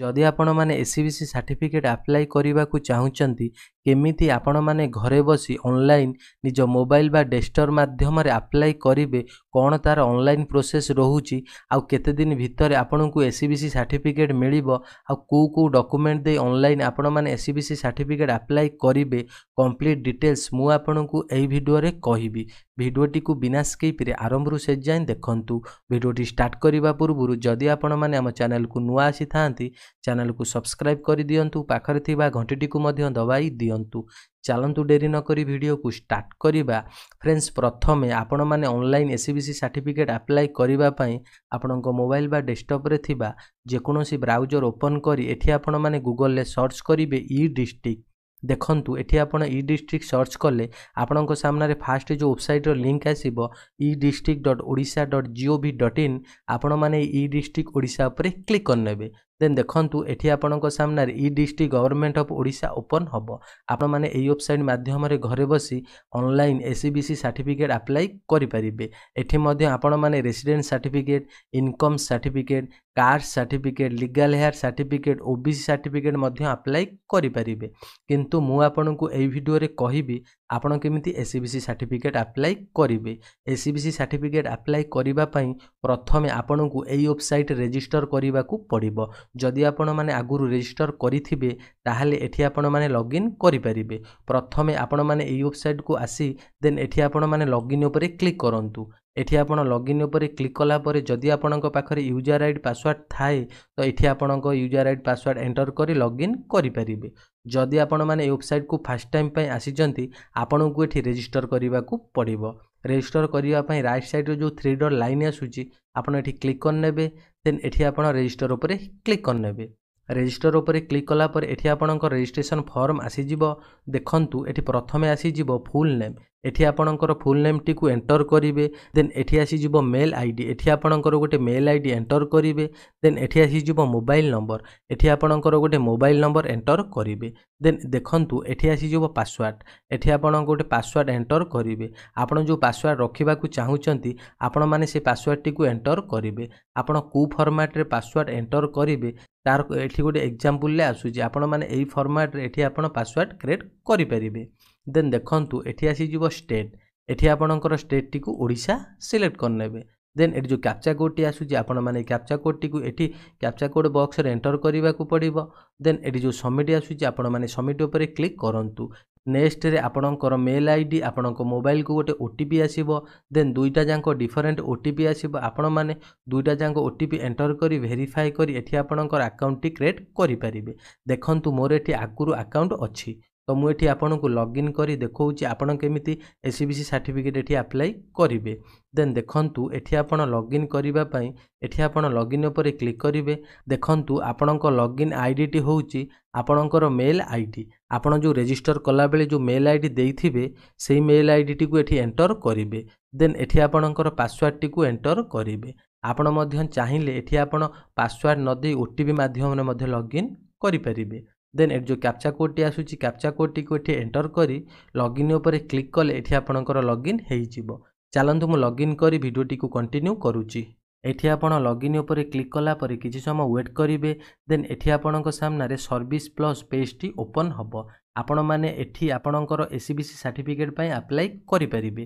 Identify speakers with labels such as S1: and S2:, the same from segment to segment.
S1: ଯଦି ଆପଣମାନେ S C B C certificate apply କରିବାକୁ ଚାହୁଁଛନ୍ତି କେମିତି ଆପଣମାନେ ଘରେ ବସି ଅନଲାଇନ୍ ନିଜ ମୋବାଇଲ୍ ବା ଡେଷ୍ଟର ମାଧ୍ୟମରେ ଆପ୍ଲାଏ କରିବେ କ'ଣ ତା'ର ଅନଲାଇନ୍ ପ୍ରୋସେସ୍ ରହୁଛି ଆଉ କେତେ ଦିନ ଭିତରେ ଆପଣଙ୍କୁ ଏସ୍ ବି ସି ସାର୍ଟିଫିକେଟ୍ ମିଳିବ ଆଉ କେଉଁ କେଉଁ ଡକୁମେଣ୍ଟ ଦେଇ ଅନଲାଇନ୍ ଆପଣମାନେ S B C certificate apply କରିବେ କମ୍ପ୍ଲିଟ୍ ଡିଟେଲ୍ସ ମୁଁ ଆପଣଙ୍କୁ ଏହି ଭିଡ଼ିଓରେ କହିବି ଭିଡ଼ିଓଟିକୁ ବିନା ସ୍କିପ୍ରେ ଆରମ୍ଭରୁ ସେ ଯାଏଁ ଦେଖନ୍ତୁ ଭିଡ଼ିଓଟି ଷ୍ଟାର୍ଟ କରିବା ପୂର୍ବରୁ ଯଦି ଆପଣମାନେ ଆମ ଚ୍ୟାନେଲ୍କୁ ନୂଆ ଆସିଥାନ୍ତି ଚ୍ୟାନେଲ୍କୁ ସବସ୍କ୍ରାଇବ୍ କରିଦିଅନ୍ତୁ ପାଖରେ ଥିବା ଘଣ୍ଟିଟିକୁ ମଧ୍ୟ ଦବାଇ ଦିଅନ୍ତୁ ନିଅନ୍ତୁ ଚାଲନ୍ତୁ ଡେରି ନକରି ଭିଡ଼ିଓକୁ ଷ୍ଟାର୍ଟ କରିବା ଫ୍ରେଣ୍ଡସ୍ ପ୍ରଥମେ ଆପଣମାନେ online S C B C certificate apply କରିବା ପାଇଁ ଆପଣଙ୍କ ମୋବାଇଲ୍ ବା ଡେସ୍କଟପ୍ରେ ଥିବା ଯେକୌଣସି ବ୍ରାଉଜର୍ ଓପନ୍ କରି ଏଠି ଆପଣମାନେ ଗୁଗଲ୍ରେ ସର୍ଚ୍ଚ କରିବେ ଇ ଡିଷ୍ଟ୍ରିକ୍ଟ ଦେଖନ୍ତୁ ଏଠି ଆପଣ ଇ ଡିଷ୍ଟ୍ରିକ୍ଟ ସର୍ଚ୍ଚ କଲେ ଆପଣଙ୍କ ସାମ୍ନାରେ ଫାଷ୍ଟ ଯେଉଁ ୱେବସାଇଟ୍ର ଲିଙ୍କ୍ ଆସିବ E district dot Odisha dot G O V dot in ଆପଣମାନେ ଇ ଡିଷ୍ଟ୍ରିକ୍ଟ ଓଡ଼ିଶା ଉପରେ କ୍ଲିକ୍ କରିନେବେ ଦେନ୍ ଦେଖନ୍ତୁ ଏଠି ଆପଣଙ୍କ ସାମ୍ନାରେ E district government of Odisha open ହେବ ଆପଣମାନେ ଏହି ୱେବସାଇଟ୍ ମାଧ୍ୟମରେ ଘରେ ବସି online S C B C certificate apply କରିପାରିବେ ଏଠି ମଧ୍ୟ ଆପଣମାନେ resident certificate income certificate caste certificate legal heir certificate O B C certificate ମଧ୍ୟ ଆପ୍ଲାଏ କରିପାରିବେ କିନ୍ତୁ ମୁଁ ଆପଣଙ୍କୁ ଏହି ଭିଡ଼ିଓରେ କହିବି ଆପଣ କେମିତି S C B C certificate apply କରିବେ S C B C certificate apply କରିବା ପାଇଁ ପ୍ରଥମେ ଆପଣଙ୍କୁ ଏହି ୱେବସାଇଟ୍ ରେଜିଷ୍ଟର କରିବାକୁ ପଡ଼ିବ ଯଦି ଆପଣମାନେ ଆଗରୁ ରେଜିଷ୍ଟର କରିଥିବେ ତାହେଲେ ଏଠି ଆପଣମାନେ ଲଗ୍ଇନ୍ କରିପାରିବେ ପ୍ରଥମେ ଆପଣମାନେ ଏହି ୱେବସାଇଟ୍କୁ ଆସି ଦେନ୍ ଏଠି ଆପଣମାନେ ଲଗ୍ଇନ୍ ଉପରେ କ୍ଲିକ୍ କରନ୍ତୁ এটি আপনার লগইন উপরে ক্লিক কলাপরে যদি আপনার পাখে ইউজর আইড পাসওয়ার্ড থাকে তো এটি আপনার ইউজর আইড পাসওয়ার্ড এন্টর করে লগইন করে পে যদি আপনার ওয়েবসাইট কু ফার্স্ট টাইম পাই আসছেন আপনার এটি রেজিষ্টর করা পড়ব রেজিষ্টর করা রাইট সাইডের যে থ্রি ডর লাইন আসুচি আপনার এটি ক্লিক করে দেন এটি আপনার রেজিষ্টর উপরে ক্লিক করে রেজিষ্টর উপরে ক্লিক কলাপরে এটি আপনার রেজিষ্ট্রেসন ফর্ম আসিযোগ দেখুন এটি প্রথমে আসিযোগ ফুল নেম এটি আপনার ফুল নেমটি এন্টর করবে দেন এটি আসিযোগ মেল আইডি এটি আপনার গোটে মেল আইডি এন্টর করবে দেন এটি আসিযোগ মোবাইল নম্বর এটি আপনার গোটে মোবাইল নম্বর এন্টর করবে দেন দেখু এটি আসিযোগ পাসওয়ার্ড এটি আপনার গোটে পাসওয়ার্ড এন্টর করবে আপনার যে পাসওয়ার্ড রাখা চাহুমান আপন মানে সেই পাসওয়ার্ডটি এন্টর করবে আপনার কেউ ফর্মাট্রে পাসওয়ার্ড এন্টর করবে তার এটি গোটে এক্সাম্পললে আসুচি আপনার এই ফর্মাট্রে এটি আপনার পাসওয়ার্ড ক্রিয়েট করে ଦେନ୍ ଦେଖନ୍ତୁ ଏଠି ଆସିଯିବ ଷ୍ଟେଟ୍ ଏଠି ଆପଣଙ୍କର ଷ୍ଟେଟ୍ଟିକୁ ଓଡ଼ିଶା ସିଲେକ୍ଟ କରିନେବେ ଦେନ୍ ଏଠି ଯେଉଁ କ୍ୟାପ୍ଚା କୋଡ଼୍ଟି ଆସୁଛି ଆପଣମାନେ କ୍ୟାପ୍ଚା କୋଡ଼୍ଟିକୁ ଏଠି କ୍ୟାପ୍ଚା କୋଡ଼୍ ବକ୍ସରେ ଏଣ୍ଟର କରିବାକୁ ପଡ଼ିବ ଦେନ୍ ଏଠି ଯେଉଁ ସମିଟ୍ ଆସୁଛି ଆପଣମାନେ ସମିଟ୍ ଉପରେ କ୍ଲିକ୍ କରନ୍ତୁ ନେକ୍ସଟରେ ଆପଣଙ୍କର ମେଲ୍ ଆଇ ଡ଼ି ଆପଣଙ୍କ ମୋବାଇଲକୁ ଗୋଟେ ଓ ଟି ପି ଆସିବ ଦେନ୍ ଦୁଇଟା ଯାକ ଡିଫରେଣ୍ଟ ଓ ଟି ପି ଆସିବ ଆପଣମାନେ ଦୁଇଟା ଯାକ ଓ ଟି ପି ଏଣ୍ଟର କରି ଭେରିଫାଏ କରି ଏଠି ଆପଣଙ୍କର ଆକାଉଣ୍ଟଟି କ୍ରିଏଟ୍ କରିପାରିବେ ଦେଖନ୍ତୁ ମୋର ଏଠି ଆଗରୁ ଆକାଉଣ୍ଟ ଅଛି ତ ମୁଁ ଏଠି ଆପଣଙ୍କୁ ଲଗ୍ଇନ୍ କରି ଦେଖାଉଛି ଆପଣ କେମିତି A C B C certificate ଏଠି ଆପ୍ଲାଏ କରିବେ ଦେନ୍ ଦେଖନ୍ତୁ ଏଠି ଆପଣ ଲଗ୍ଇନ୍ କରିବା ପାଇଁ ଏଠି ଆପଣ ଲଗ୍ଇନ୍ ଉପରେ କ୍ଲିକ୍ କରିବେ ଦେଖନ୍ତୁ ଆପଣଙ୍କ ଲଗ୍ଇନ୍ ଆଇ ଡି ଟି ହେଉଛି ଆପଣଙ୍କର ମେଲ୍ ଆଇ ଡି ଆପଣ ଯେଉଁ ରେଜିଷ୍ଟର କଲାବେଳେ ଯେଉଁ ମେଲ୍ ଆଇ ଡି ଦେଇଥିବେ ସେଇ ମେଲ୍ ଆଇ ଡିଟିକୁ ଏଠି ଏଣ୍ଟର କରିବେ ଦେନ୍ ଏଠି ଆପଣଙ୍କର ପାସୱାର୍ଡ଼ଟିକୁ ଏଣ୍ଟର କରିବେ ଆପଣ ମଧ୍ୟ ଚାହିଁଲେ ଏଠି ଆପଣ ପାସୱାର୍ଡ଼ ନଦେଇ ଓ ଟି ପି ମାଧ୍ୟମରେ ମଧ୍ୟ ଲଗ୍ଇନ୍ କରିପାରିବେ ଦେନ୍ ଏଠି ଯେଉଁ କ୍ୟାପ୍ଚା କୋଡ଼୍ଟି ଆସୁଛି କ୍ୟାପ୍ଚା କୋଡ଼୍ଟିକୁ ଏଠି ଏଣ୍ଟର କରି ଲଗ୍ଇନ୍ ଉପରେ କ୍ଲିକ୍ କଲେ ଏଠି ଆପଣଙ୍କର ଲଗ୍ଇନ୍ ହୋଇଯିବ ଚାଲନ୍ତୁ ମୁଁ ଲଗ୍ଇନ୍ କରି ଭିଡ଼ିଓଟିକୁ କଣ୍ଟିନ୍ୟୁ କରୁଛି ଏଠି ଆପଣ ଲଗ୍ଇନ୍ ଉପରେ କ୍ଲିକ୍ କଲା ପରେ କିଛି ସମୟ ୱେଟ୍ କରିବେ ଦେନ୍ ଏଠି ଆପଣଙ୍କ ସାମ୍ନାରେ ସର୍ଭିସ୍ ପ୍ଲସ୍ ପେଜ୍ଟି ଓପନ୍ ହେବ ଆପଣମାନେ ଏଠି ଆପଣଙ୍କର A C B C certificate ପାଇଁ ଆପ୍ଲାଏ କରିପାରିବେ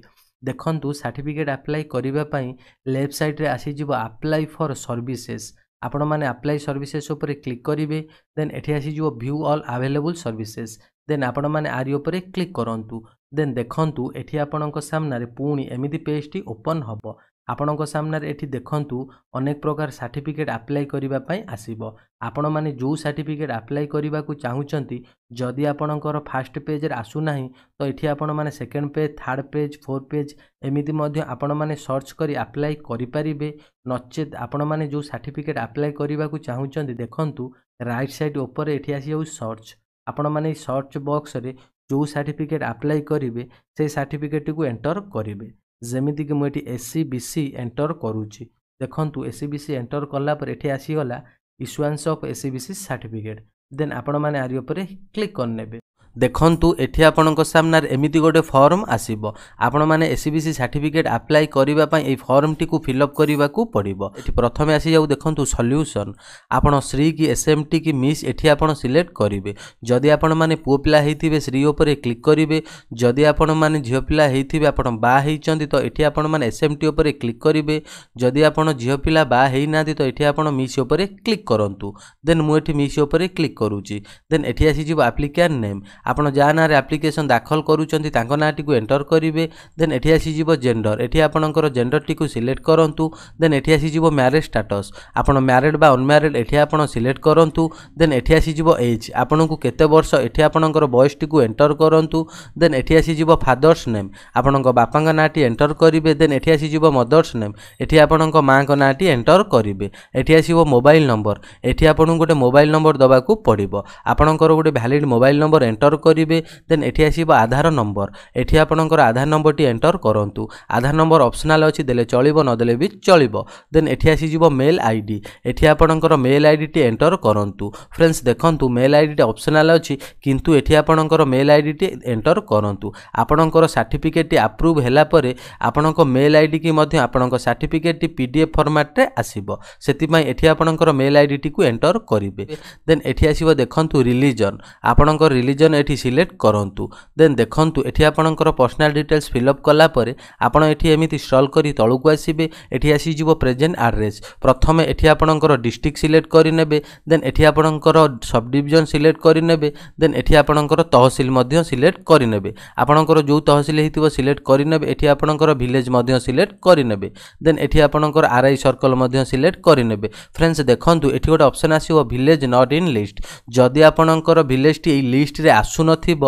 S1: ଦେଖନ୍ତୁ ସାର୍ଟିଫିକେଟ୍ ଆପ୍ଲାଏ କରିବା ପାଇଁ ଲେଫ୍ଟ ସାଇଡ଼୍ରେ ଆସିଯିବ ଆପ୍ଲାଏ ଫର୍ ସର୍ଭିସେସ୍ ଆପଣମାନେ ଆପ୍ଲାଏ ସର୍ଭିସେସ୍ ଉପରେ କ୍ଲିକ୍ କରିବେ ଦେନ୍ ଏଠି ଆସିଯିବ view all available services then ଆପଣମାନେ ଆରି ଉପରେ କ୍ଲିକ୍ କରନ୍ତୁ ଦେନ୍ ଦେଖନ୍ତୁ ଏଠି ଆପଣଙ୍କ ସାମ୍ନାରେ ପୁଣି ଏମିତି ପେଜ୍ଟି ଓପନ୍ ହେବ ଆପଣଙ୍କ ସାମ୍ନାରେ ଏଠି ଦେଖନ୍ତୁ ଅନେକ ପ୍ରକାର ସାର୍ଟିଫିକେଟ୍ ଆପ୍ଲାଏ କରିବା ପାଇଁ ଆସିବ ଆପଣମାନେ ଯେଉଁ ସାର୍ଟିଫିକେଟ୍ ଆପ୍ଲାଏ କରିବାକୁ ଚାହୁଁଛନ୍ତି ଯଦି ଆପଣଙ୍କର ଫାର୍ଷ୍ଟ ପେଜ୍ରେ ଆସୁନାହିଁ ତ ଏଠି ଆପଣମାନେ second page third page fourth page ଏମିତି ମଧ୍ୟ ଆପଣମାନେ ସର୍ଚ୍ଚ କରି ଆପ୍ଲାଏ କରିପାରିବେ ନଚେତ୍ ଆପଣମାନେ ଯେଉଁ ସାର୍ଟିଫିକେଟ୍ ଆପ୍ଲାଏ କରିବାକୁ ଚାହୁଁଛନ୍ତି ଦେଖନ୍ତୁ ରାଇଟ୍ ସାଇଡ୍ ଉପରେ ଏଠି ଆସିଯାଉଛି ସର୍ଚ୍ଚ ଆପଣମାନେ ସର୍ଚ୍ଚ ବକ୍ସରେ ଯେଉଁ ସାର୍ଟିଫିକେଟ୍ ଆପ୍ଲାଏ କରିବେ ସେ ସାର୍ଟିଫିକେଟ୍ଟିକୁ ଏଣ୍ଟର କରିବେ ଯେମିତିକି ମୁଁ ଏଠି S C B C enter କରୁଛି ଦେଖନ୍ତୁ S C B C enter କଲା ପରେ ଏଠି ଆସିଗଲା issuance of S C B C certificate then ଆପଣମାନେ ଆରି ଉପରେ କ୍ଲିକ୍ କରିନେବେ ଦେଖନ୍ତୁ ଏଠି ଆପଣଙ୍କ ସାମ୍ନାରେ ଏମିତି ଗୋଟେ ଫର୍ମ ଆସିବ ଆପଣମାନେ S C B C certificate apply କରିବା ପାଇଁ ଏହି ଫର୍ମଟିକୁ ଫିଲଅପ୍ କରିବାକୁ ପଡ଼ିବ ଏଠି ପ୍ରଥମେ ଆସିଯାଉ ଦେଖନ୍ତୁ ସଲ୍ୟୁସନ୍ ଆପଣ ଶ୍ରୀ କି ଏସ୍ ଏମ୍ ଟି କି ମିସ୍ ଏଠି ଆପଣ ସିଲେକ୍ଟ କରିବେ ଯଦି ଆପଣମାନେ ପୁଅ ପିଲା ହେଇଥିବେ ଶ୍ରୀ ଉପରେ କ୍ଲିକ୍ କରିବେ ଯଦି ଆପଣମାନେ ଝିଅ ପିଲା ହେଇଥିବେ ଆପଣ ବାହା ହେଇଛନ୍ତି ତ ଏଠି ଆପଣମାନେ ଏସ୍ ଏମ୍ ଟି ଉପରେ କ୍ଲିକ୍ କରିବେ ଯଦି ଆପଣ ଝିଅ ପିଲା ବାହା ହେଇନାହାନ୍ତି ତ ଏଠି ଆପଣ ମିସ୍ ଉପରେ କ୍ଲିକ୍ କରନ୍ତୁ ଦେନ୍ ମୁଁ ଏଠି ମିସ୍ ଉପରେ କ୍ଲିକ୍ କରୁଛି ଦେନ୍ ଏଠି ଆସିଯିବ ଆପ୍ଲିକାଣ୍ଟ ନେମ୍ ଆପଣ ଯାହା ନାଁରେ ଆପ୍ଲିକେସନ୍ ଦାଖଲ କରୁଛନ୍ତି ତାଙ୍କ ନାଁଟିକୁ ଏଣ୍ଟର କରିବେ ଦେନ୍ ଏଠି ଆସିଯିବ ଜେଣ୍ଡର ଏଠି ଆପଣଙ୍କର ଜେଣ୍ଡରଟିକୁ ସିଲେକ୍ଟ କରନ୍ତୁ ଦେନ୍ ଏଠି ଆସିଯିବ ମ୍ୟାରେଜ୍ ଷ୍ଟାଟସ୍ ଆପଣ ମ୍ୟାରେଡ଼୍ ବା ଅନମ୍ୟାରେଡ଼୍ ଏଠି ଆପଣ ସିଲେକ୍ଟ କରନ୍ତୁ ଦେନ୍ ଏଠି ଆସିଯିବ ଏଜ୍ ଆପଣଙ୍କୁ କେତେ ବର୍ଷ ଏଠି ଆପଣଙ୍କର ବୟସଟିକୁ ଏଣ୍ଟର କରନ୍ତୁ ଦେନ୍ ଏଠି ଆସିଯିବ ଫାଦର୍ସ ନେମ୍ ଆପଣଙ୍କ ବାପାଙ୍କ ନାଁଟି ଏଣ୍ଟର କରିବେ ଦେନ୍ ଏଠି ଆସିଯିବ ମଦର୍ସ ନେମ୍ ଏଠି ଆପଣଙ୍କ ମାଆଙ୍କ ନାଁଟି ଏଣ୍ଟର କରିବେ ଏଠି ଆସିବ ମୋବାଇଲ୍ ନମ୍ବର ଏଠି ଆପଣଙ୍କୁ ଗୋଟେ ମୋବାଇଲ୍ ନମ୍ବର ଦେବାକୁ ପଡ଼ିବ ଆପଣଙ୍କର ଗୋଟେ valid mobile number enter enter କରିବେ ଦେନ୍ ଏଠି ଆସିବ ଆଧାର ନମ୍ବର ଏଠି ଆପଣଙ୍କର ଆଧାର ନମ୍ବରଟି ଏଣ୍ଟର କରନ୍ତୁ ଆଧାର ନମ୍ବର ଅପ୍ସନାଲ୍ ଅଛି ଦେଲେ ଚଳିବ ନଦେଲେ ବି ଚଳିବ ଦେନ୍ ଏଠି ଆସିଯିବ ମେଲ୍ ଆଇ ଡି ଏଠି ଆପଣଙ୍କର ମେଲ୍ ଆଇଡ଼ିଟି ଏଣ୍ଟର କରନ୍ତୁ ଫ୍ରେଣ୍ଡସ୍ ଦେଖନ୍ତୁ ମେଲ୍ ଆଇଡ଼ିଟି ଅପ୍ସନାଲ୍ ଅଛି କିନ୍ତୁ ଏଠି ଆପଣଙ୍କର ମେଲ୍ ଆଇଡ଼ିଟି ଏଣ୍ଟର କରନ୍ତୁ ଆପଣଙ୍କର ସାର୍ଟିଫିକେଟ୍ଟି ଆପ୍ରୁଭ୍ ହେଲା ପରେ ଆପଣଙ୍କ ମେଲ୍ ଆଇଡ଼ିକି ମଧ୍ୟ ଆପଣଙ୍କ ସାର୍ଟିଫିକେଟ୍ଟି ପି ଡି ଏଫ୍ ଫର୍ମାଟ୍ରେ ଆସିବ ସେଥିପାଇଁ ଏଠି ଆପଣଙ୍କର ମେଲ୍ ଆଇଡ଼ିଟିକୁ ଏଣ୍ଟର କରିବେ ଦେନ୍ ଏଠି ଆସିବ ଦେଖନ୍ତୁ ରିଲିଜନ୍ ଆପଣଙ୍କ ରିଲିଜନ୍ এটি সিলেক্ট করতু দেন দেখুন এটি আপনার পর্সনাল ডিটেলস ফিল আপ কলাপরে আপনার এটি এমি স্ট্রল করে তলুক আসবে এটি আসিযোগ প্রেজেন্ট আড্রেস প্রথমে এটি আপনার ডিস্ট্রিক্ট সিলেক্ট করে নেবে দেন এটি আপনার সব ডিভিজন সিলেক্ট করে নেবে দেন এটি আপনার তহসিল সিলেক্ট করে নেবে আপনার যে তহসিল হয়েছিল সিলেক্ট করে নেবে এটি আপনার ভিলেজ সিলেক্ট করে নেবে দেন এটি আপনার আরআই সর্কল সিলেক্ট করে নেবে ফ্রেন্ডস দেখুন এটি গোটে অপশন আসব ভিলেজ নট ইন লিষ্ট যদি আপনার ভিলেজটি এই লিষ্টরে আস ଆସୁନଥିବ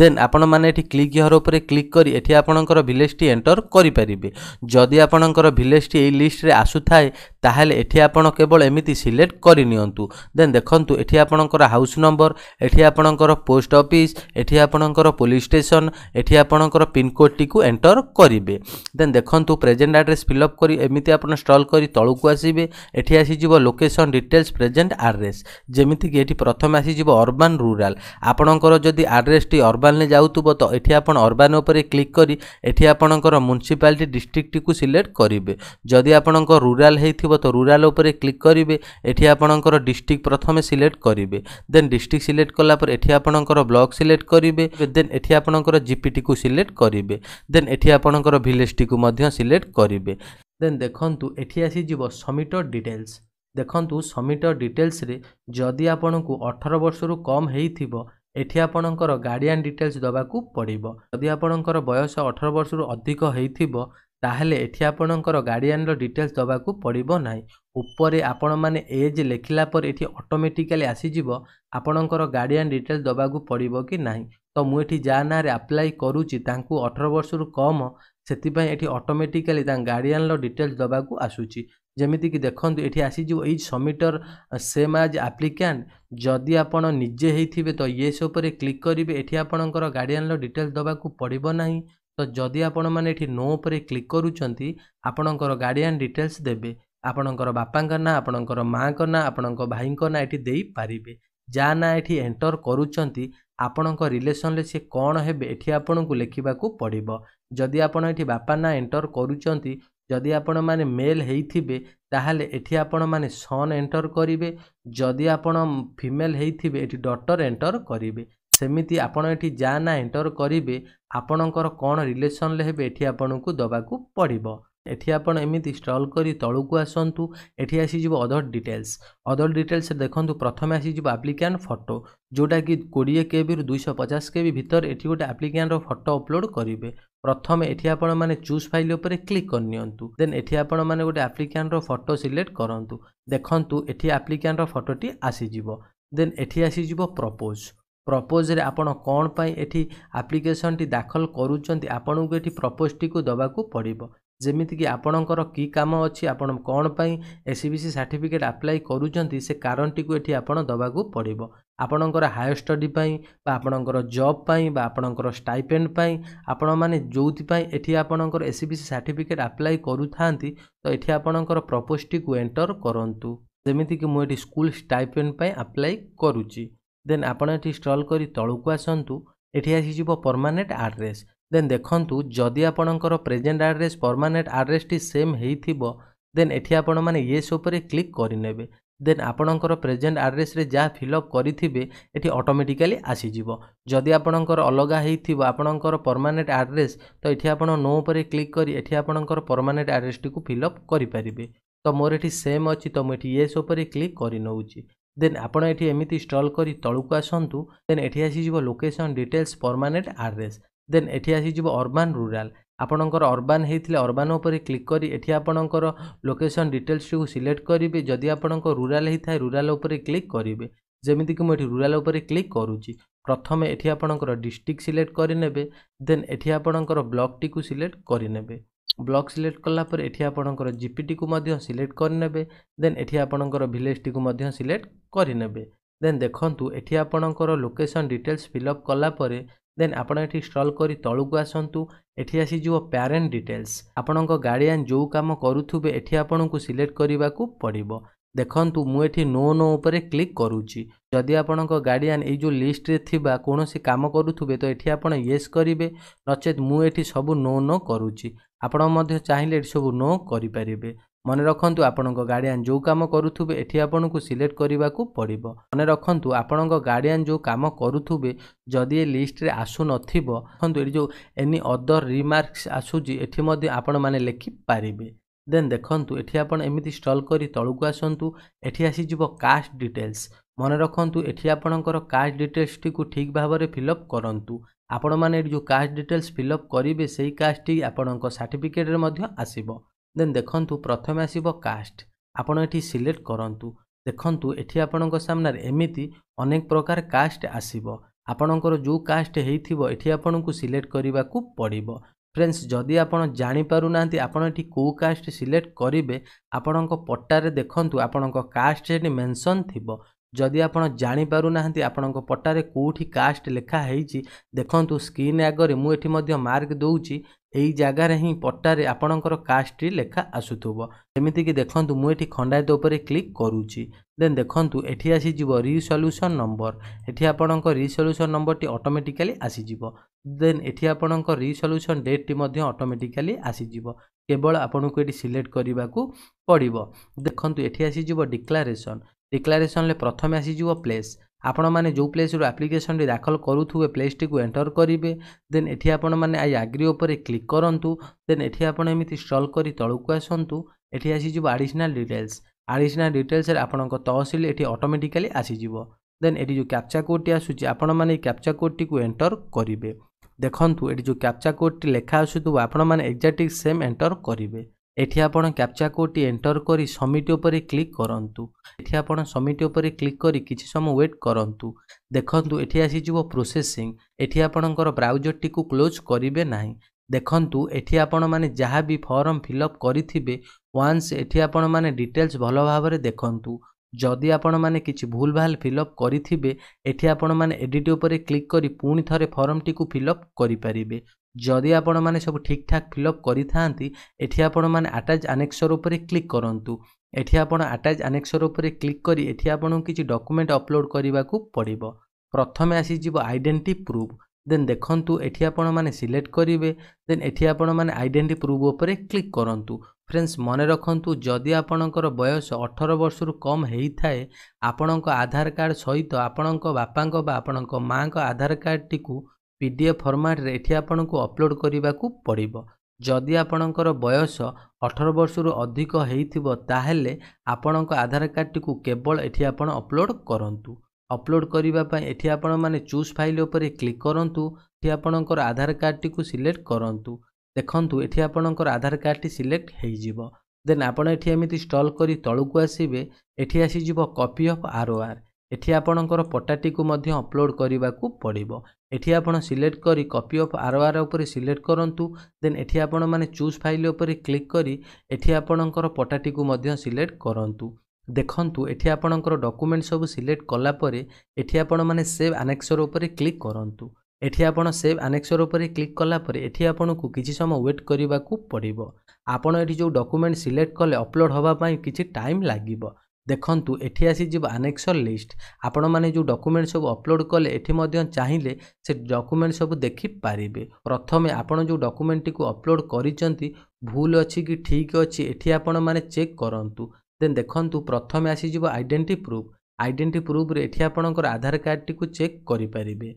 S1: ଦେନ୍ ଆପଣମାନେ ଏଠି କ୍ଲିକ୍ ଇହର ଉପରେ କ୍ଲିକ୍ କରି ଏଠି ଆପଣଙ୍କର ଭିଲେଜଟି ଏଣ୍ଟର କରିପାରିବେ ଯଦି ଆପଣଙ୍କର ଭିଲେଜଟି ଏଇ ଲିଷ୍ଟରେ ଆସୁଥାଏ ତାହେଲେ ଏଠି ଆପଣ କେବଳ ଏମିତି ସିଲେକ୍ଟ କରିନିଅନ୍ତୁ ଦେନ୍ ଦେଖନ୍ତୁ ଏଠି ଆପଣଙ୍କର ହାଉସ୍ ନମ୍ବର ଏଠି ଆପଣଙ୍କର ପୋଷ୍ଟ ଅଫିସ୍ ଏଠି ଆପଣଙ୍କର ପୋଲିସ୍ ଷ୍ଟେସନ୍ ଏଠି ଆପଣଙ୍କର ପିନ୍କୋଡ଼ଟିକୁ ଏଣ୍ଟର କରିବେ ଦେନ୍ ଦେଖନ୍ତୁ ପ୍ରେଜେଣ୍ଟ ଆଡ୍ରେସ୍ ଫିଲ୍ଅପ୍ କରି ଏମିତି ଆପଣ ଷ୍ଟଲ୍ କରି ତଳକୁ ଆସିବେ ଏଠି ଆସିଯିବ ଲୋକେସନ୍ ଡିଟେଲ୍ସ ପ୍ରେଜେଣ୍ଟ ଆଡ୍ରେସ୍ ଯେମିତିକି ଏଠି ପ୍ରଥମେ ଆସିଯିବ ଅର୍ବାନ୍ ରୁରାଲ୍ ଆପଣଙ୍କର ଯଦି ଆଡ୍ରେସ୍ଟି ଅର୍ବାନରେ ଯାଉଥିବ ତ ଏଠି ଆପଣ ଅର୍ବାନ ଉପରେ କ୍ଲିକ୍ କରି ଏଠି ଆପଣଙ୍କର ମ୍ୟୁନିସିପାଲିଟି ଡିଷ୍ଟ୍ରିକ୍ଟକୁ ସିଲେକ୍ଟ କରିବେ ଯଦି ଆପଣଙ୍କ ରୁରାଲ୍ ହେଇଥିବ ତ ରୁରାଲ୍ ଉପରେ କ୍ଲିକ୍ କରିବେ ଏଠି ଆପଣଙ୍କର ଡିଷ୍ଟ୍ରିକ୍ଟ ପ୍ରଥମେ ସିଲେକ୍ଟ କରିବେ ଦେନ୍ ଡିଷ୍ଟ୍ରିକ୍ଟ ସିଲେକ୍ଟ କଲା ପରେ ଏଠି ଆପଣଙ୍କର ବ୍ଲକ୍ ସିଲେକ୍ଟ କରିବେ ଦେନ୍ ଏଠି ଆପଣଙ୍କର ଜିପିଟିକୁ ସିଲେକ୍ଟ କରିବେ ଦେନ୍ ଏଠି ଆପଣଙ୍କର ଭିଲେଜ୍ଟିକୁ ମଧ୍ୟ ସିଲେକ୍ଟ କରିବେ ଦେନ୍ ଦେଖନ୍ତୁ ଏଠି ଆସିଯିବ ସମିଟ ଡିଟେଲ୍ସ ଦେଖନ୍ତୁ ସମିଟ ଡିଟେଲ୍ସରେ ଯଦି ଆପଣଙ୍କୁ ଅଠର ବର୍ଷରୁ କମ୍ ହେଇଥିବ ଏଠି ଆପଣଙ୍କର ଗାର୍ଡିଆନ୍ ଡିଟେଲ୍ସ ଦେବାକୁ ପଡ଼ିବ ଯଦି ଆପଣଙ୍କର ବୟସ ଅଠର ବର୍ଷରୁ ଅଧିକ ହୋଇଥିବ ତାହେଲେ ଏଠି ଆପଣଙ୍କର ଗାର୍ଡିଆନ୍ର ଡିଟେଲ୍ସ ଦେବାକୁ ପଡ଼ିବ ନାହିଁ ଉପରେ ଆପଣମାନେ ଏଜ୍ ଲେଖିଲା ପରେ ଏଠି ଅଟୋମେଟିକାଲି ଆସିଯିବ ଆପଣଙ୍କର ଗାର୍ଡିଆନ୍ ଡିଟେଲ୍ସ ଦେବାକୁ ପଡ଼ିବ କି ନାହିଁ ତ ମୁଁ ଏଠି ଯାହା ନାଁରେ ଆପ୍ଲାଏ କରୁଛି ତାଙ୍କୁ ଅଠର ବର୍ଷରୁ କମ୍ ସେଥିପାଇଁ ଏଠି ଅଟୋମେଟିକାଲି ତାଙ୍କ ଗାର୍ଡିଆନ୍ର ଡିଟେଲ୍ସ ଦେବାକୁ ଆସୁଛି ଯେମିତିକି ଦେଖନ୍ତୁ ଏଠି ଆସିଯିବ is submitter same as applicant ଯଦି ଆପଣ ନିଜେ ହେଇଥିବେ ତ ଇଏସ୍ ଉପରେ କ୍ଲିକ୍ କରିବେ ଏଠି ଆପଣଙ୍କର ଗାର୍ଡିଆନ୍ର ଡିଟେଲ୍ ଦେବାକୁ ପଡ଼ିବ ନାହିଁ ତ ଯଦି ଆପଣମାନେ ଏଠି ନୋ ଉପରେ କ୍ଲିକ୍ କରୁଛନ୍ତି ଆପଣଙ୍କର ଗାର୍ଡିଆନ୍ ଡିଟେଲ୍ସ ଦେବେ ଆପଣଙ୍କର ବାପାଙ୍କ ନାଁ ଆପଣଙ୍କର ମାଆଙ୍କ ନାଁ ଆପଣଙ୍କ ଭାଇଙ୍କ ନାଁ ଏଠି ଦେଇପାରିବେ ଯାହା ନାଁ ଏଠି ଏଣ୍ଟର କରୁଛନ୍ତି ଆପଣଙ୍କ ରିଲେସନରେ ସିଏ କ'ଣ ହେବେ ଏଠି ଆପଣଙ୍କୁ ଲେଖିବାକୁ ପଡ଼ିବ ଯଦି ଆପଣ ଏଠି ବାପା ନାଁ ଏଣ୍ଟର କରୁଛନ୍ତି ଯଦି ଆପଣମାନେ ମେଲ୍ ହେଇଥିବେ ତାହେଲେ ଏଠି ଆପଣମାନେ ସନ୍ ଏଣ୍ଟର କରିବେ ଯଦି ଆପଣ ଫିମେଲ୍ ହେଇଥିବେ ଏଠି ଡଟର୍ ଏଣ୍ଟର କରିବେ ସେମିତି ଆପଣ ଏଠି ଯା ନା ଏଣ୍ଟର କରିବେ ଆପଣଙ୍କର କ'ଣ ରିଲେସନରେ ହେବେ ଏଠି ଆପଣଙ୍କୁ ଦେବାକୁ ପଡ଼ିବ ଏଠି ଆପଣ ଏମିତି ଷ୍ଟଲ୍ କରି ତଳକୁ ଆସନ୍ତୁ ଏଠି ଆସିଯିବ ଅଦର ଡିଟେଲ୍ସ ଅଦର ଡିଟେଲ୍ସରେ ଦେଖନ୍ତୁ ପ୍ରଥମେ ଆସିଯିବ ଆପ୍ଲିକାନ୍ ଫଟୋ ଯେଉଁଟାକି କୋଡ଼ିଏ କେ ବିରୁ ଦୁଇଶହ ପଚାଶ କେ ବି ଭିତରେ ଏଠି ଗୋଟେ ଆପ୍ଲିକାନ୍ର ଫଟୋ ଅପଲୋଡ଼ କରିବେ ପ୍ରଥମେ ଏଠି ଆପଣମାନେ ଚୁଜ୍ ଫାଇଲ୍ ଉପରେ କ୍ଲିକ୍ କରିନିଅନ୍ତୁ ଦେନ୍ ଏଠି ଆପଣମାନେ ଗୋଟେ ଆପ୍ଲିକାଣ୍ଟର ଫଟୋ ସିଲେକ୍ଟ କରନ୍ତୁ ଦେଖନ୍ତୁ ଏଠି ଆପ୍ଲିକାଣ୍ଟର ଫଟୋଟି ଆସିଯିବ ଦେନ୍ ଏଠି ଆସିଯିବ ପ୍ରପୋଜ୍ ପ୍ରପୋଜ୍ରେ ଆପଣ କ'ଣ ପାଇଁ ଏଠି ଆପ୍ଲିକେସନ୍ଟି ଦାଖଲ କରୁଛନ୍ତି ଆପଣଙ୍କୁ ଏଠି ପ୍ରପୋଜ୍ଟିକୁ ଦେବାକୁ ପଡ଼ିବ ଯେମିତିକି ଆପଣଙ୍କର କି କାମ ଅଛି ଆପଣ କ'ଣ ପାଇଁ S C B C certificate apply କରୁଛନ୍ତି ସେ କାରଣଟିକୁ ଏଠି ଆପଣ ଦେବାକୁ ପଡ଼ିବ ଆପଣଙ୍କର ହାୟର ଷ୍ଟଡି ପାଇଁ ବା ଆପଣଙ୍କର ଜବ୍ ପାଇଁ ବା ଆପଣଙ୍କର ଷ୍ଟାଇପେଣ୍ଡ ପାଇଁ ଆପଣମାନେ ଯେଉଁଥିପାଇଁ ଏଠି ଆପଣଙ୍କର S C B C certificate apply କରୁଥାନ୍ତି ତ ଏଠି ଆପଣଙ୍କର ପ୍ରପୋଜ୍ଟିକୁ ଏଣ୍ଟର କରନ୍ତୁ ଯେମିତିକି ମୁଁ ଏଠି ସ୍କୁଲ ଷ୍ଟାଇପେଣ୍ଡ ପାଇଁ ଆପ୍ଲାଏ କରୁଛି ଦେନ୍ ଆପଣ ଏଠି ଷ୍ଟଲ୍ କରି ତଳକୁ ଆସନ୍ତୁ ଏଠି ଆସିଯିବ ପର୍ମାନେଣ୍ଟ ଆଡ୍ରେସ୍ ଦେନ୍ ଦେଖନ୍ତୁ ଯଦି ଆପଣଙ୍କର ପ୍ରେଜେଣ୍ଟ ଆଡ୍ରେସ୍ ପର୍ମାନେଣ୍ଟ ଆଡ୍ରେସ୍ଟି ସେମ୍ ହେଇଥିବ ଦେନ୍ ଏଠି ଆପଣମାନେ ଇଏସ୍ ଉପରେ କ୍ଲିକ୍ କରିନେବେ ଦେନ୍ ଆପଣଙ୍କର ପ୍ରେଜେଣ୍ଟ ଆଡ୍ରେସ୍ରେ ଯାହା ଫିଲ୍ଅପ୍ କରିଥିବେ ଏଠି ଅଟୋମେଟିକାଲି ଆସିଯିବ ଯଦି ଆପଣଙ୍କର ଅଲଗା ହେଇଥିବ ଆପଣଙ୍କର ପରମାନେଣ୍ଟ ଆଡ୍ରେସ୍ ତ ଏଠି ଆପଣ ନୋ ଉପରେ କ୍ଲିକ୍ କରି ଏଠି ଆପଣଙ୍କର ପରମାନେଣ୍ଟ ଆଡ୍ରେସ୍ଟିକୁ ଫିଲ୍ଅପ୍ କରିପାରିବେ ତ ମୋର ଏଠି ସେମ୍ ଅଛି ତ ମୁଁ ଏଠି ଏସ୍ ଉପରେ କ୍ଲିକ୍ କରିନେଉଛି ଦେନ୍ ଆପଣ ଏଠି ଏମିତି ଷ୍ଟଲ୍ କରି ତଳକୁ ଆସନ୍ତୁ ଦେନ୍ ଏଠି ଆସିଯିବ location details permanent address then ଏଠି ଆସିଯିବ ଅର୍ବାନ୍ ରୁରାଲ୍ ଆପଣଙ୍କର ଅର୍ବାନ୍ ହେଇଥିଲେ ଅର୍ବାନ୍ ଉପରେ କ୍ଲିକ୍ କରି ଏଠି ଆପଣଙ୍କର ଲୋକେସନ୍ ଡିଟେଲ୍ସଟିକୁ ସିଲେକ୍ଟ କରିବେ ଯଦି ଆପଣଙ୍କ ରୁରାଲ୍ ହେଇଥାଏ ରୁରାଲ୍ ଉପରେ କ୍ଲିକ୍ କରିବେ ଯେମିତିକି ମୁଁ ଏଠି ରୁରାଲ୍ ଉପରେ କ୍ଲିକ୍ କରୁଛି ପ୍ରଥମେ ଏଠି ଆପଣଙ୍କର ଡିଷ୍ଟ୍ରିକ୍ଟ ସିଲେକ୍ଟ କରିନେବେ ଦେନ୍ ଏଠି ଆପଣଙ୍କର ବ୍ଲକ୍ଟିକୁ ସିଲେକ୍ଟ କରିନେବେ ବ୍ଲକ୍ ସିଲେକ୍ଟ କଲା ପରେ ଏଠି ଆପଣଙ୍କର ଜିପିଟିକୁ ମଧ୍ୟ ସିଲେକ୍ଟ କରିନେବେ ଦେନ୍ ଏଠି ଆପଣଙ୍କର ଭିଲେଜ୍ଟିକୁ ମଧ୍ୟ ସିଲେକ୍ଟ କରିନେବେ ଦେନ୍ ଦେଖନ୍ତୁ ଏଠି ଆପଣଙ୍କର ଲୋକେସନ୍ ଡିଟେଲ୍ସ ଫିଲ୍ଅପ୍ କଲା ପରେ ଦେନ୍ ଆପଣ ଏଠି ଷ୍ଟଲ୍ କରି ତଳକୁ ଆସନ୍ତୁ ଏଠି ଆସିଯିବ ପ୍ୟାରେଣ୍ଟ ଡିଟେଲ୍ସ ଆପଣଙ୍କ ଗାର୍ଡିଆନ୍ ଯେଉଁ କାମ କରୁଥିବେ ଏଠି ଆପଣଙ୍କୁ ସିଲେକ୍ଟ କରିବାକୁ ପଡ଼ିବ ଦେଖନ୍ତୁ ମୁଁ ଏଠି ନୋ ନୋ ଉପରେ କ୍ଲିକ୍ କରୁଛି ଯଦି ଆପଣଙ୍କ ଗାର୍ଡିଆନ୍ ଏଇ ଯେଉଁ ଲିଷ୍ଟରେ ଥିବା କୌଣସି କାମ କରୁଥିବେ ତ ଏଠି ଆପଣ ୟେସ୍ କରିବେ ନଚେତ୍ ମୁଁ ଏଠି ସବୁ ନୋ ନୋ କରୁଛି ଆପଣ ମଧ୍ୟ ଚାହିଁଲେ ଏଠି ସବୁ ନୋ କରିପାରିବେ ମନେ ରଖନ୍ତୁ ଆପଣଙ୍କ ଗାର୍ଡିଆନ୍ ଯେଉଁ କାମ କରୁଥିବେ ଏଠି ଆପଣଙ୍କୁ ସିଲେକ୍ଟ କରିବାକୁ ପଡ଼ିବ ମନେ ରଖନ୍ତୁ ଆପଣଙ୍କ ଗାର୍ଡିଆନ୍ ଯେଉଁ କାମ କରୁଥିବେ ଯଦି ଏ ଲିଷ୍ଟରେ ଆସୁନଥିବ ଦେଖନ୍ତୁ ଏଠି ଯେଉଁ ଏନି ଅଦର ରିମାର୍କସ ଆସୁଛି ଏଠି ମଧ୍ୟ ଆପଣମାନେ ଲେଖିପାରିବେ ଦେନ୍ ଦେଖନ୍ତୁ ଏଠି ଆପଣ ଏମିତି ଷ୍ଟଲ୍ କରି ତଳକୁ ଆସନ୍ତୁ ଏଠି ଆସିଯିବ କାଷ୍ଟ ଡିଟେଲ୍ସ ମନେ ରଖନ୍ତୁ ଏଠି ଆପଣଙ୍କର କାଷ୍ଟ ଡିଟେଲ୍ସଟିକୁ ଠିକ୍ ଭାବରେ ଫିଲଅପ୍ କରନ୍ତୁ ଆପଣମାନେ ଏଠି ଯେଉଁ କାଷ୍ଟ ଡିଟେଲ୍ସ ଫିଲଅପ୍ କରିବେ ସେହି କାଷ୍ଟଟି ଆପଣଙ୍କ ସାର୍ଟିଫିକେଟ୍ରେ ମଧ୍ୟ ଆସିବ ଦେନ୍ ଦେଖନ୍ତୁ ପ୍ରଥମେ ଆସିବ କାଷ୍ଟ ଆପଣ ଏଠି ସିଲେକ୍ଟ କରନ୍ତୁ ଦେଖନ୍ତୁ ଏଠି ଆପଣଙ୍କ ସାମ୍ନାରେ ଏମିତି ଅନେକ ପ୍ରକାର କାଷ୍ଟ ଆସିବ ଆପଣଙ୍କର ଯେଉଁ କାଷ୍ଟ ହେଇଥିବ ଏଠି ଆପଣଙ୍କୁ ସିଲେକ୍ଟ କରିବାକୁ ପଡ଼ିବ ଫ୍ରେଣ୍ଡସ୍ ଯଦି ଆପଣ ଜାଣିପାରୁନାହାନ୍ତି ଆପଣ ଏଠି କେଉଁ କାଷ୍ଟ ସିଲେକ୍ଟ କରିବେ ଆପଣଙ୍କ ପଟ୍ଟାରେ ଦେଖନ୍ତୁ ଆପଣଙ୍କ କାଷ୍ଟ ସେଠି ମେନ୍ସନ୍ ଥିବ ଯଦି ଆପଣ ଜାଣିପାରୁନାହାନ୍ତି ଆପଣଙ୍କ ପଟାରେ କେଉଁଠି କାଷ୍ଟ ଲେଖା ହେଇଛି ଦେଖନ୍ତୁ ସ୍କ୍ରିନ୍ ଆଗରେ ମୁଁ ଏଠି ମଧ୍ୟ ମାର୍କ ଦେଉଛି ଏହି ଜାଗାରେ ହିଁ ପଟ୍ଟାରେ ଆପଣଙ୍କର କାଷ୍ଟଟି ଲେଖା ଆସୁଥିବ ଯେମିତିକି ଦେଖନ୍ତୁ ମୁଁ ଏଠି ଖଣ୍ଡାୟତ ଉପରେ କ୍ଲିକ୍ କରୁଛି ଦେନ୍ ଦେଖନ୍ତୁ ଏଠି ଆସିଯିବ ରିସଲ୍ୟୁସନ୍ ନମ୍ବର ଏଠି ଆପଣଙ୍କ ରିସଲ୍ୟୁସନ୍ ନମ୍ବରଟି ଅଟୋମେଟିକାଲି ଆସିଯିବ ଦେନ୍ ଏଠି ଆପଣଙ୍କ ରିସଲ୍ୟୁସନ୍ ଡେଟ୍ଟି ମଧ୍ୟ ଅଟୋମେଟିକାଲି ଆସିଯିବ କେବଳ ଆପଣଙ୍କୁ ଏଠି ସିଲେକ୍ଟ କରିବାକୁ ପଡ଼ିବ ଦେଖନ୍ତୁ ଏଠି ଆସିଯିବ ଡିକ୍ଲାରେସନ୍ ଡିକ୍ଲାରେସନ୍ରେ ପ୍ରଥମେ ଆସିଯିବ ପ୍ଲେସ୍ ଆପଣମାନେ ଯେଉଁ ପ୍ଲେସ୍ରୁ ଆପ୍ଲିକେସନ୍ଟି ଦାଖଲ କରୁଥିବେ ପ୍ଲେସ୍ଟିକୁ ଏଣ୍ଟର୍ କରିବେ ଦେନ୍ ଏଠି ଆପଣମାନେ ଆଇ ଆଗ୍ରି ଉପରେ କ୍ଲିକ୍ କରନ୍ତୁ ଦେନ୍ ଏଠି ଆପଣ ଏମିତି ଷ୍ଟଲ୍ କରି ତଳକୁ ଆସନ୍ତୁ ଏଠି ଆସିଯିବ ଆଡ଼ିସନାଲ୍ ଡିଟେଲ୍ସ ଆଡ଼ିସନାଲ୍ ଡିଟେଲ୍ସରେ ଆପଣଙ୍କ ତହସିଲ ଏଠି ଅଟୋମେଟିକାଲି ଆସିଯିବ ଦେନ୍ ଏଠି ଯେଉଁ କ୍ୟାପ୍ଚା କୋଡ଼୍ଟି ଆସୁଛି ଆପଣମାନେ ଏଇ କ୍ୟାପ୍ଚା କୋଡ଼୍ଟିକୁ ଏଣ୍ଟର୍ କରିବେ ଦେଖନ୍ତୁ ଏଠି ଯେଉଁ କ୍ୟାପ୍ଚା କୋଡ଼୍ଟି ଲେଖା ଆସୁଥିବ ଆପଣମାନେ ଏକ୍ଜାକ୍ଟ ସେମ୍ ଏଣ୍ଟର୍ କରିବେ ଏଠି ଆପଣ କ୍ୟାପଚା କୋଡ଼ଟି ଏଣ୍ଟର କରି ସମିଟ ଉପରେ କ୍ଲିକ୍ କରନ୍ତୁ ଏଠି ଆପଣ ସମିଟ ଉପରେ କ୍ଲିକ୍ କରି କିଛି ସମୟ ୱେଟ୍ କରନ୍ତୁ ଦେଖନ୍ତୁ ଏଠି ଆସିଯିବ ପ୍ରୋସେସିଂ ଏଠି ଆପଣଙ୍କର ବ୍ରାଉଜରଟିକୁ କ୍ଲୋଜ୍ କରିବେ ନାହିଁ ଦେଖନ୍ତୁ ଏଠି ଆପଣମାନେ ଯାହା ବି ଫର୍ମ ଫିଲଅପ୍ କରିଥିବେ ୱାନ୍ସ ଏଠି ଆପଣମାନେ ଡିଟେଲ୍ସ ଭଲ ଭାବରେ ଦେଖନ୍ତୁ ଯଦି ଆପଣମାନେ କିଛି ଭୁଲ ଭାଲ ଫିଲଅପ୍ କରିଥିବେ ଏଠି ଆପଣମାନେ ଏଡ଼ିଟ୍ ଉପରେ କ୍ଲିକ୍ କରି ପୁଣି ଥରେ ଫର୍ମଟିକୁ ଫିଲଅପ୍ କରିପାରିବେ ଯଦି ଆପଣମାନେ ସବୁ ଠିକ୍ ଠାକ୍ ଫିଲଅପ୍ କରିଥାନ୍ତି ଏଠି ଆପଣମାନେ ଆଟାଚ୍ ଆନେକ୍ସର ଉପରେ କ୍ଲିକ୍ କରନ୍ତୁ ଏଠି ଆପଣ ଆଟାଚ୍ ଆନେକ୍ସର ଉପରେ କ୍ଲିକ୍ କରି ଏଠି ଆପଣଙ୍କୁ କିଛି ଡକୁମେଣ୍ଟ ଅପଲୋଡ଼ କରିବାକୁ ପଡ଼ିବ ପ୍ରଥମେ ଆସିଯିବ ଆଇଡେଣ୍ଟି ପ୍ରୁଫ୍ ଦେନ୍ ଦେଖନ୍ତୁ ଏଠି ଆପଣମାନେ ସିଲେକ୍ଟ କରିବେ ଦେନ୍ ଏଠି ଆପଣମାନେ ଆଇଡେଣ୍ଟି ପ୍ରୁଫ୍ ଉପରେ କ୍ଲିକ୍ କରନ୍ତୁ ଫ୍ରେଣ୍ଡସ୍ ମନେ ରଖନ୍ତୁ ଯଦି ଆପଣଙ୍କର ବୟସ ଅଠର ବର୍ଷରୁ କମ୍ ହେଇଥାଏ ଆପଣଙ୍କ ଆଧାର କାର୍ଡ଼ ସହିତ ଆପଣଙ୍କ ବାପାଙ୍କ ବା ଆପଣଙ୍କ ମାଆଙ୍କ ଆଧାର କାର୍ଡ଼ଟିକୁ ପିଡିଏଫ୍ ଫର୍ମାଟରେ ଏଠି ଆପଣଙ୍କୁ ଅପଲୋଡ଼୍ କରିବାକୁ ପଡ଼ିବ ଯଦି ଆପଣଙ୍କର ବୟସ ଅଠର ବର୍ଷରୁ ଅଧିକ ହୋଇଥିବ ତାହେଲେ ଆପଣଙ୍କ ଆଧାର କାର୍ଡ଼ଟିକୁ କେବଳ ଏଠି ଆପଣ ଅପଲୋଡ଼୍ କରନ୍ତୁ ଅପଲୋଡ଼୍ କରିବା ପାଇଁ ଏଠି ଆପଣମାନେ ଚୁଜ୍ ଫାଇଲ୍ ଉପରେ କ୍ଲିକ୍ କରନ୍ତୁ ଏଠି ଆପଣଙ୍କର ଆଧାର କାର୍ଡ଼ଟିକୁ ସିଲେକ୍ଟ କରନ୍ତୁ ଦେଖନ୍ତୁ ଏଠି ଆପଣଙ୍କର ଆଧାର କାର୍ଡ଼ଟି ସିଲେକ୍ଟ ହୋଇଯିବ ଦେନ୍ ଆପଣ ଏଠି ଏମିତି ଷ୍ଟଲ୍ କରି ତଳକୁ ଆସିବେ ଏଠି ଆସିଯିବ କପି ଅଫ୍ ଆର୍ ଓ ଆର୍ ଏଠି ଆପଣଙ୍କର ପଟାଟିକୁ ମଧ୍ୟ ଅପଲୋଡ଼୍ କରିବାକୁ ପଡ଼ିବ ଏଠି ଆପଣ ସିଲେକ୍ଟ କରି କପି ଅଫ୍ ଆର ଆର୍ ଉପରେ ସିଲେକ୍ଟ କରନ୍ତୁ ଦେନ୍ ଏଠି ଆପଣମାନେ ଚୁଜ୍ ଫାଇଲ୍ ଉପରେ କ୍ଲିକ୍ କରି ଏଠି ଆପଣଙ୍କର ପଟାଟିକୁ ମଧ୍ୟ ସିଲେକ୍ଟ କରନ୍ତୁ ଦେଖନ୍ତୁ ଏଠି ଆପଣଙ୍କର ଡକୁମେଣ୍ଟ ସବୁ ସିଲେକ୍ଟ କଲାପରେ ଏଠି ଆପଣମାନେ ସେଭ୍ ଆନେକ୍ସର ଉପରେ କ୍ଲିକ୍ କରନ୍ତୁ ଏଠି ଆପଣ ସେଭ୍ ଆନେକ୍ସର ଉପରେ କ୍ଲିକ୍ କଲାପରେ ଏଠି ଆପଣଙ୍କୁ କିଛି ସମୟ ୱେଟ୍ କରିବାକୁ ପଡ଼ିବ ଆପଣ ଏଠି ଯେଉଁ ଡକୁମେଣ୍ଟ ସିଲେକ୍ଟ କଲେ ଅପଲୋଡ଼୍ ହେବା ପାଇଁ କିଛି ଟାଇମ୍ ଲାଗିବ ଦେଖନ୍ତୁ ଏଠି ଆସିଯିବ ଆନେକ୍ସର ଲିଷ୍ଟ ଆପଣମାନେ ଯେଉଁ ଡକ୍ୟୁମେଣ୍ଟ ସବୁ ଅପଲୋଡ଼ କଲେ ଏଠି ମଧ୍ୟ ଚାହିଁଲେ ସେ ଡକ୍ୟୁମେଣ୍ଟ ସବୁ ଦେଖିପାରିବେ ପ୍ରଥମେ ଆପଣ ଯେଉଁ ଡକ୍ୟୁମେଣ୍ଟଟିକୁ ଅପଲୋଡ଼ କରିଛନ୍ତି ଭୁଲ ଅଛି କି ଠିକ୍ ଅଛି ଏଠି ଆପଣମାନେ ଚେକ୍ କରନ୍ତୁ ଦେନ୍ ଦେଖନ୍ତୁ ପ୍ରଥମେ ଆସିଯିବ ଆଇଡେଣ୍ଟି ପ୍ରୁଫ୍ ଆଇଡେଣ୍ଟି ପ୍ରୁଫ୍ରେ ଏଠି ଆପଣଙ୍କର ଆଧାର କାର୍ଡ଼ଟିକୁ ଚେକ୍ କରିପାରିବେ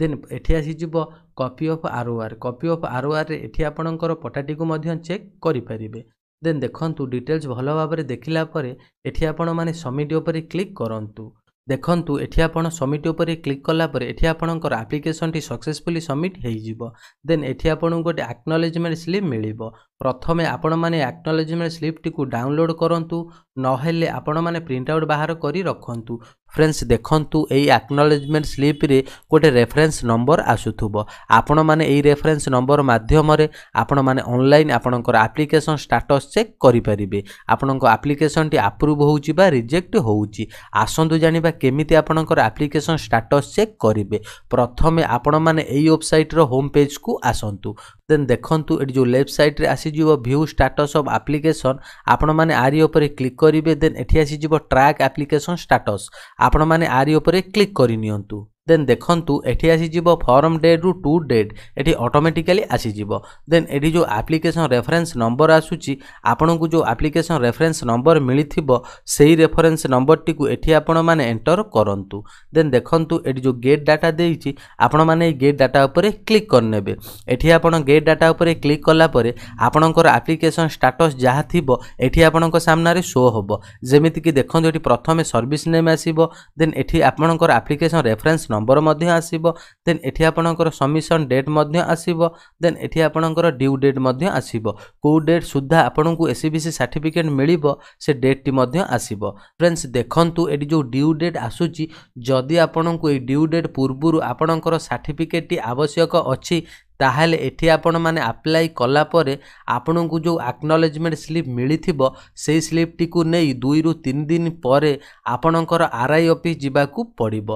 S1: ଦେନ୍ ଏଠି ଆସିଯିବ copy of R O R copy of R O ଆର୍ରେ ଏଠି ଆପଣଙ୍କର ପଟାଟିକୁ ମଧ୍ୟ ଚେକ୍ କରିପାରିବେ ଦେନ୍ ଦେଖନ୍ତୁ ଡିଟେଲ୍ସ ଭଲ ଭାବରେ ଦେଖିଲା ପରେ ଏଠି ଆପଣମାନେ ସମିଟ୍ ଉପରେ କ୍ଲିକ୍ କରନ୍ତୁ ଦେଖନ୍ତୁ ଏଠି ଆପଣ ସମିଟ୍ ଉପରେ କ୍ଲିକ୍ କଲା ପରେ ଏଠି ଆପଣଙ୍କର ଆପ୍ଲିକେସନ୍ଟି ସକ୍ସେସ୍ଫୁଲି ସବମିଟ୍ ହୋଇଯିବ ଦେନ୍ ଏଠି ଆପଣଙ୍କୁ ଗୋଟେ ଆକ୍ନୋଲେଜମେଣ୍ଟ ସ୍ଲିପ୍ ମିଳିବ ପ୍ରଥମେ ଆପଣମାନେ ଆକ୍ନୋଲେଜମେଣ୍ଟ ସ୍ଲିପ୍ଟିକୁ ଡାଉନଲୋଡ଼ କରନ୍ତୁ ନହେଲେ ଆପଣମାନେ ପ୍ରିଣ୍ଟ ଆଉଟ୍ ବାହାର କରି ରଖନ୍ତୁ ଫ୍ରେଣ୍ଡସ୍ ଦେଖନ୍ତୁ ଏଇ ଆକ୍ନୋଲେଜମେଣ୍ଟ ସ୍ଲିପ୍ରେ ଗୋଟେ ରେଫରେନ୍ସ ନମ୍ବର ଆସୁଥିବ ଆପଣମାନେ ଏଇ ରେଫରେନ୍ସ ନମ୍ବର ମାଧ୍ୟମରେ ଆପଣମାନେ ଅନଲାଇନ୍ ଆପଣଙ୍କର ଆପ୍ଲିକେସନ୍ ଷ୍ଟାଟସ୍ ଚେକ୍ କରିପାରିବେ ଆପଣଙ୍କ ଆପ୍ଲିକେସନ୍ଟି ଆପ୍ରୁଭ୍ ହେଉଛି ବା ରିଜେକ୍ଟ ହେଉଛି ଆସନ୍ତୁ ଜାଣିବା କେମିତି ଆପଣଙ୍କର ଆପ୍ଲିକେସନ୍ ଷ୍ଟାଟସ୍ ଚେକ୍ କରିବେ ପ୍ରଥମେ ଆପଣମାନେ ଏଇ ୱେବସାଇଟ୍ର ହୋମ୍ ପେଜ୍କୁ ଆସନ୍ତୁ ଦେନ୍ ଦେଖନ୍ତୁ ଏଠି ଯେଉଁ ଲେଫ୍ଟ ସାଇଡ଼୍ରେ ଆସିଯିବ ଭ୍ୟୁ ଷ୍ଟାଟସ୍ ଅଫ୍ ଆପ୍ଲିକେସନ୍ ଆପଣମାନେ ଆରି ଉପରେ କ୍ଲିକ୍ କରିବେ ଦେନ୍ ଏଠି ଆସିଯିବ ଟ୍ରାକ୍ ଆପ୍ଲିକେସନ୍ ଷ୍ଟାଟସ୍ ଆପଣମାନେ ଆରି ଉପରେ କ୍ଲିକ୍ କରିନିଅନ୍ତୁ দেন দেখন্তু এটি আসিযোগ ফর্ম ডেড রু টু ডেড এটি অটোমেটিকালি আসিযোগ দেন এটি যে আপ্লিকেসন রেফরেন্স নম্বর আসুচি আপনার যে আপ্লিকেসন রেফরেন্স নম্বর মিলিথিব সেই রেফরেন্স নম্বরটি এটি আপন মানে এন্টর করতু দেন দেখন্তু এটি যে গেট ডাটা দিয়েছি আপন মানে এই গেট ডাটা উপরে ক্লিক করনেবে এটি আপনার গেট ডাটা উপরে ক্লিক কলাপরে আপনার আপ্লিকেসন স্টাটস যা থিব এটি আপনার সামনে শো হব যেমিতিকি দেখুন এটি প্রথমে সর্ভিস নেম আসব দেন এটি আপনার আপ্লিকেসন রেফরেন্স ନମ୍ବର ମଧ୍ୟ ଆସିବ ଦେନ୍ ଏଠି ଆପଣଙ୍କର ସମିସନ୍ ଡେଟ୍ ମଧ୍ୟ ଆସିବ ଦେନ୍ ଏଠି ଆପଣଙ୍କର ଡ୍ୟୁ ଡେଟ୍ ମଧ୍ୟ ଆସିବ କେଉଁ ଡେଟ୍ ସୁଦ୍ଧା ଆପଣଙ୍କୁ ଏସ୍ ସି ସାର୍ଟିଫିକେଟ୍ ମିଳିବ ସେ ଡେଟ୍ଟି ମଧ୍ୟ ଆସିବ ଫ୍ରେଣ୍ଡସ୍ ଦେଖନ୍ତୁ ଏଠି ଯେଉଁ ଡ୍ୟୁ ଡେଟ୍ ଆସୁଛି ଯଦି ଆପଣଙ୍କୁ ଏଇ ଡ୍ୟୁ ଡେଟ୍ ପୂର୍ବରୁ ଆପଣଙ୍କର ସାର୍ଟିଫିକେଟ୍ଟି ଆବଶ୍ୟକ ଅଛି ତାହେଲେ ଏଠି ଆପଣମାନେ ଆପ୍ଲାଏ କଲାପରେ ଆପଣଙ୍କୁ ଯେଉଁ ଆକ୍ନଲେଜମେଣ୍ଟ ସ୍ଲିପ୍ ମିଳିଥିବ ସେଇ ସ୍ଲିପ୍ଟିକୁ ନେଇ ଦୁଇରୁ ତିନି ଦିନ ପରେ ଆପଣଙ୍କର ଆର୍ ଆଇ ଅଫିସ୍ ଯିବାକୁ ପଡ଼ିବ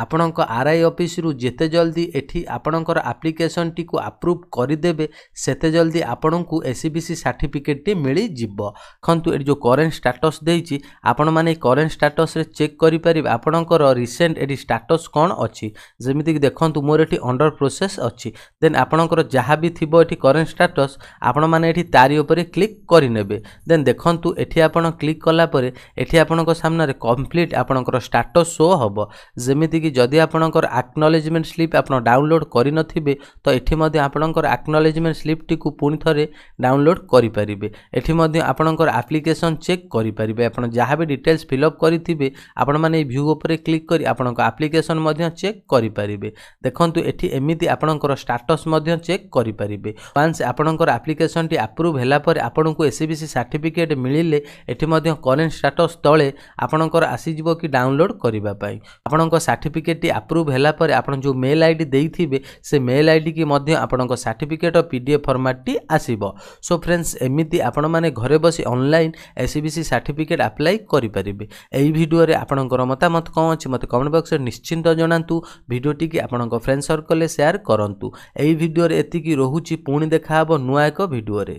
S1: ଆପଣଙ୍କ ଆର୍ ଆଇ ଅଫିସରୁ ଯେତେ ଜଲ୍ଦି ଏଠି ଆପଣଙ୍କର ଆପ୍ଲିକେସନ୍ଟିକୁ ଆପ୍ରୁଭ୍ କରିଦେବେ ସେତେ ଜଲ୍ଦି ଆପଣଙ୍କୁ ଏ ସି ବି ସି ସାର୍ଟିଫିକେଟ୍ଟି ମିଳିଯିବ ଦେଖନ୍ତୁ ଏଠି ଯେଉଁ କରେଣ୍ଟ ଷ୍ଟାଟସ୍ ଦେଇଛି ଆପଣମାନେ ଏଇ କରେଣ୍ଟ ଷ୍ଟାଟସ୍ରେ ଚେକ୍ କରିପାରିବେ ଆପଣଙ୍କର ରିସେଣ୍ଟ ଏଠି ଷ୍ଟାଟସ୍ କ'ଣ ଅଛି ଯେମିତିକି ଦେଖନ୍ତୁ ମୋର ଏଠି ଅଣ୍ଡର ପ୍ରୋସେସ୍ ଅଛି ଦେନ୍ ଆପଣଙ୍କର ଯାହା ବି ଥିବ ଏଠି କରେଣ୍ଟ ଷ୍ଟାଟସ୍ ଆପଣମାନେ ଏଠି ତାରି ଉପରେ କ୍ଲିକ୍ କରିନେବେ ଦେନ୍ ଦେଖନ୍ତୁ ଏଠି ଆପଣ କ୍ଲିକ୍ କଲାପରେ ଏଠି ଆପଣଙ୍କ ସାମ୍ନାରେ କମ୍ପ୍ଲିଟ୍ ଆପଣଙ୍କର ଷ୍ଟାଟସ୍ ଶୋ ହେବ ଯେମିତିକି ଯେମିତିକି ଯଦି ଆପଣଙ୍କର ଆକ୍ନଲେଜମେଣ୍ଟ ସ୍ଲିପ୍ ଆପଣ ଡାଉନଲୋଡ଼୍ କରିନଥିବେ ତ ଏଠି ମଧ୍ୟ ଆପଣଙ୍କର ଆକ୍ନଲେଜମେଣ୍ଟ ସ୍ଲିପ୍ଟିକୁ ପୁଣି ଥରେ ଡାଉନଲୋଡ଼୍ କରିପାରିବେ ଏଠି ମଧ୍ୟ ଆପଣଙ୍କର ଆପ୍ଲିକେସନ୍ ଚେକ୍ କରିପାରିବେ ଆପଣ ଯାହା ବି ଡିଟେଲ୍ସ ଫିଲ୍ଅପ୍ କରିଥିବେ ଆପଣମାନେ ଏଇ ଭ୍ୟୁ ଉପରେ କ୍ଲିକ୍ କରି ଆପଣଙ୍କ ଆପ୍ଲିକେସନ୍ ମଧ୍ୟ ଚେକ୍ କରିପାରିବେ ଦେଖନ୍ତୁ ଏଠି ଏମିତି ଆପଣଙ୍କର ଷ୍ଟାଟସ୍ ମଧ୍ୟ ଚେକ୍ କରିପାରିବେ ୱାନ୍ସ ଆପଣଙ୍କର ଆପ୍ଲିକେସନ୍ଟି ଆପ୍ରୁଭ୍ ହେଲା ପରେ ଆପଣଙ୍କୁ ସି ସାର୍ଟିଫିକେଟ୍ ମିଳିଲେ ଏଠି ମଧ୍ୟ କରେଣ୍ଟ ଷ୍ଟାଟସ୍ ତଳେ ଆପଣଙ୍କର ଆସିଯିବ କି ଡାଉନଲୋଡ଼୍ କରିବା ପାଇଁ ଆପଣଙ୍କ ସାର୍ଟିଫିକେଟ୍ ସାର୍ଟିଫିକେଟ୍ଟି ଆପ୍ରୁଭ୍ ହେଲା ପରେ ଆପଣ ଯେଉଁ ମେଲ୍ ଆଇ ଡ଼ି ଦେଇଥିବେ ସେ ମେଲ୍ ଆଇଡ଼ିକି ମଧ୍ୟ ଆପଣଙ୍କ ସାର୍ଟିଫିକେଟ୍ର ପି ଡ଼ି ଏଫ୍ ଫର୍ମାଟ୍ଟି ଆସିବ ସୋ ଫ୍ରେଣ୍ଡସ୍ ଏମିତି ଆପଣମାନେ ଘରେ ବସି online S B C certificate apply କରିପାରିବେ ଏହି ଭିଡ଼ିଓରେ ଆପଣଙ୍କର ମତାମତ କ'ଣ ଅଛି ମୋତେ କମେଣ୍ଟ ବକ୍ସରେ ନିଶ୍ଚିନ୍ତ ଜଣାନ୍ତୁ ଭିଡ଼ିଓଟିକି ଆପଣଙ୍କ ଫ୍ରେଣ୍ଡ ସର୍କଲ୍ରେ ସେୟାର୍ କରନ୍ତୁ ଏହି ଭିଡ଼ିଓରେ ଏତିକି ରହୁଛି ପୁଣି ଦେଖା ହେବ ନୂଆ ଏକ ଭିଡ଼ିଓରେ